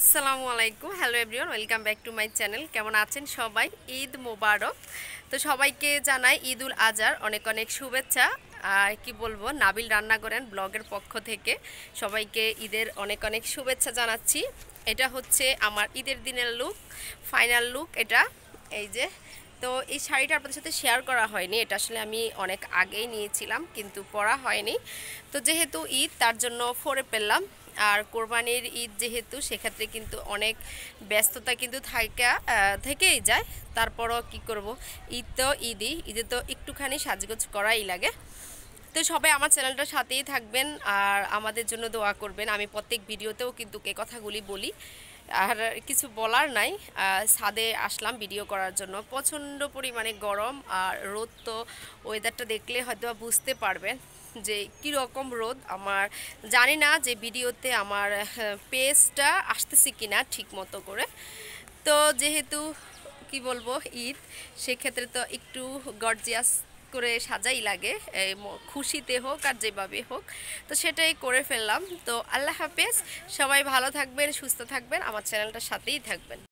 আসসালামু আলাইকুম hello everyone welcome back to my channel কেমন আছেন সবাই ঈদ মোবারক তো সবাইকে জানাই ঈদ উল আজহার অনেক অনেক শুভেচ্ছা আর কি বলবো নাবিল রান্না করেন ব্লগের পক্ষ থেকে সবাইকে ঈদের অনেক অনেক শুভেচ্ছা জানাচ্ছি এটা হচ্ছে আমার ঈদের দিনের লুক ফাইনাল লুক এটা এই যে তো এই শাড়িটা আপনাদের সাথে শেয়ার করা হয়নি এটা আসলে আমি অনেক আগেই নিয়েছিলাম কিন্তু পরা হয়নি তো যেহেতু ঈদ তার জন্য ফোরে পেলাম আর কোরবানির ঈদ যেহেতু সেক্ষেত্রে কিন্তু অনেক ব্যস্ততা কিন্তু থাকা থেকেই যায় তারপরও কি করব ঈদ তো ঈদই ঈদে তো একটুখানি সাজগোজ করাই লাগে তো সবাই আমার চ্যানেলটার সাথেই থাকবেন আর আমাদের জন্য দোয়া করবেন আমি প্রত্যেক ভিডিওতেও কিন্তু এ কথাগুলি বলি আর কিছু বলার নাই ছাদে আসলাম ভিডিও করার জন্য প্রচণ্ড পরিমাণে গরম আর রোদ তো ওয়েদারটা দেখলে হয়তো বুঝতে পারবেন যে কীরকম রোদ আমার জানি না যে ভিডিওতে আমার পেজটা আসতেছে কি না ঠিক মতো করে তো যেহেতু কি বলবো ঈদ সেক্ষেত্রে তো একটু গর্জিয়াস করে সাজাই লাগে খুশিতে হোক আর যেভাবে হোক তো সেটাই করে ফেললাম তো আল্লাহ হাফেজ সবাই ভালো থাকবেন সুস্থ থাকবেন আমার চ্যানেলটার সাথেই থাকবেন